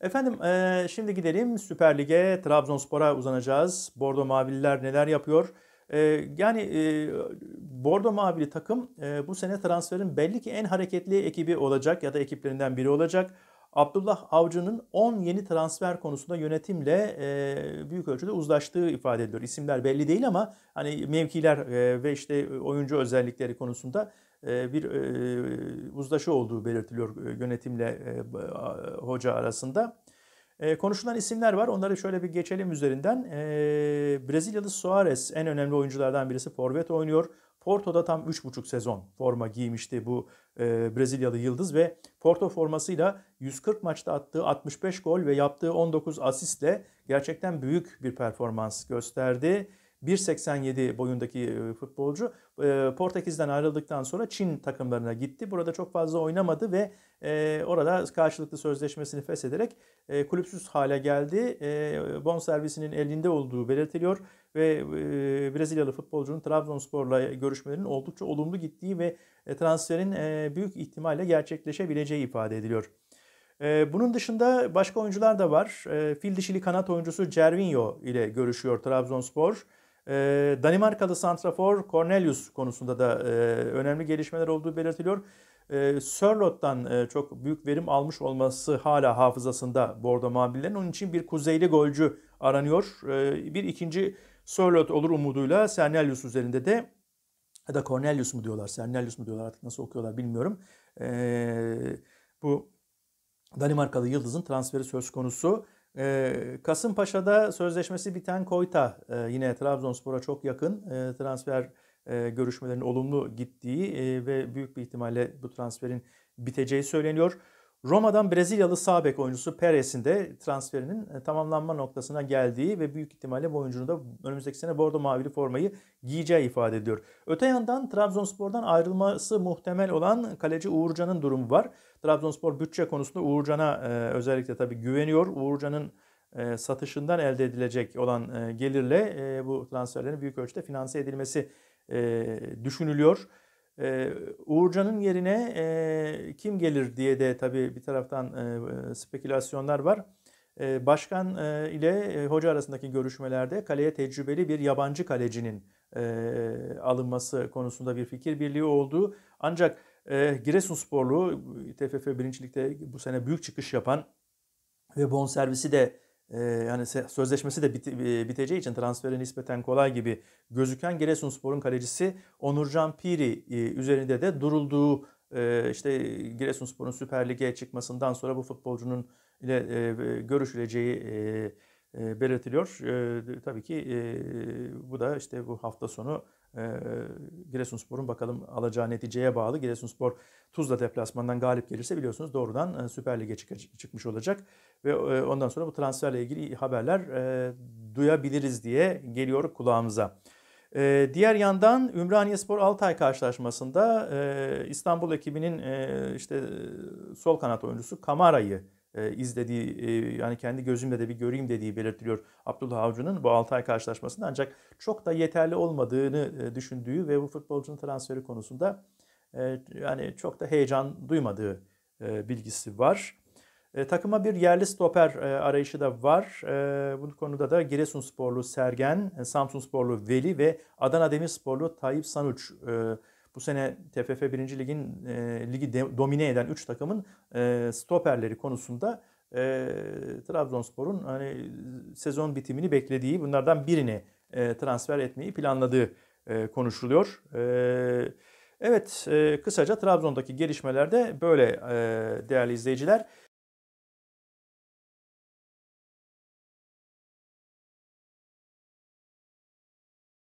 Efendim e, şimdi gidelim Süper Lig'e, Trabzonspor'a uzanacağız. Bordo Mavililer neler yapıyor? E, yani e, Bordo Mavili takım e, bu sene transferin belli ki en hareketli ekibi olacak ya da ekiplerinden biri olacak. Abdullah Avcı'nın 10 yeni transfer konusunda yönetimle e, büyük ölçüde uzlaştığı ifade ediliyor. İsimler belli değil ama hani mevkiler e, ve işte oyuncu özellikleri konusunda e, bir e, uzlaşı olduğu belirtiliyor e, yönetimle e, hoca arasında. E, konuşulan isimler var. Onları şöyle bir geçelim üzerinden. E, Brezilyalı Suarez en önemli oyunculardan birisi. Forvet oynuyor. Porto'da tam 3,5 sezon forma giymişti bu e, Brezilyalı yıldız ve Porto formasıyla 140 maçta attığı 65 gol ve yaptığı 19 asistle gerçekten büyük bir performans gösterdi. 1.87 boyundaki e, futbolcu e, Portekiz'den ayrıldıktan sonra Çin takımlarına gitti. Burada çok fazla oynamadı ve e, orada karşılıklı sözleşmesini feshederek kulüpsüz hale geldi. Bon servisinin elinde olduğu belirtiliyor ve Brezilyalı futbolcunun Trabzonspor'la görüşmelerinin oldukça olumlu gittiği ve transferin büyük ihtimalle gerçekleşebileceği ifade ediliyor. Bunun dışında başka oyuncular da var. Fil dişili kanat oyuncusu Cervinho ile görüşüyor Trabzonspor. Ee, Danimarkalı Santrafor Cornelius konusunda da e, önemli gelişmeler olduğu belirtiliyor. Ee, Sörlot'tan e, çok büyük verim almış olması hala hafızasında Bordo Mavililerin. Onun için bir kuzeyli golcü aranıyor. Ee, bir ikinci Sörlot olur umuduyla Cornelius üzerinde de ya da Cornelius mu diyorlar, Cornelius mu diyorlar artık nasıl okuyorlar bilmiyorum. Bu Danimarkalı Yıldız'ın transferi söz konusu. Ee, Kasımpaşa'da sözleşmesi biten Koyta e, yine Trabzonspor'a çok yakın e, transfer e, görüşmelerinin olumlu gittiği ve büyük bir ihtimalle bu transferin biteceği söyleniyor. Roma'dan Brezilyalı sağ oyuncusu Perez'in de transferinin e, tamamlanma noktasına geldiği ve büyük ihtimalle bu oyuncunun da önümüzdeki sene Bordo Mavili formayı giyeceği ifade ediyor. Öte yandan Trabzonspor'dan ayrılması muhtemel olan kaleci Uğurcan'ın durumu var. Trabzonspor bütçe konusunda Uğurcan'a e, özellikle tabii güveniyor. Uğurcan'ın e, satışından elde edilecek olan e, gelirle e, bu transferlerin büyük ölçüde finanse edilmesi e, düşünülüyor. Ee, Uğurcan'ın yerine e, kim gelir diye de tabii bir taraftan e, e, spekülasyonlar var. E, başkan e, ile e, hoca arasındaki görüşmelerde kaleye tecrübeli bir yabancı kalecinin e, alınması konusunda bir fikir birliği olduğu ancak e, Giresunsporlu TFF birincilikte bu sene büyük çıkış yapan ve bon servisi de ee, yani sözleşmesi de e, biteceği için transferi nispeten kolay gibi gözüken Giresunspor'un kalecisi Onurcan Piri e, üzerinde de durulduğu e, işte Giresunspor'un Süper Lig'e çıkmasından sonra bu futbolcunun ile görüşüleceği e, belirtiliyor. E, tabii ki e, bu da işte bu hafta sonu Giresunspor'un bakalım alacağı neticeye bağlı. Giresunspor Tuzla deplasmandan galip gelirse biliyorsunuz doğrudan Süper Lig'e çıkmış olacak. Ve ondan sonra bu transferle ilgili haberler duyabiliriz diye geliyor kulağımıza. Diğer yandan Ümraniye Spor Altay karşılaşmasında İstanbul ekibinin işte sol kanat oyuncusu Kamara'yı e, izlediği, e, yani kendi gözümle de bir göreyim dediği belirtiliyor Abdullah Avcı'nın bu 6 ay karşılaşmasında. Ancak çok da yeterli olmadığını e, düşündüğü ve bu futbolcunun transferi konusunda e, yani çok da heyecan duymadığı e, bilgisi var. E, takıma bir yerli stoper e, arayışı da var. E, bu konuda da Giresunsporlu Sergen, e, Samsunsporlu Veli ve Adana Demirsporlu Tayyip Sanuç e, bu sene TFF 1. Lig'in e, ligi de, domine eden 3 takımın e, stoperleri konusunda e, Trabzonspor'un hani sezon bitimini beklediği bunlardan birini e, transfer etmeyi planladığı e, konuşuluyor. E, evet e, kısaca Trabzon'daki gelişmelerde böyle e, değerli izleyiciler.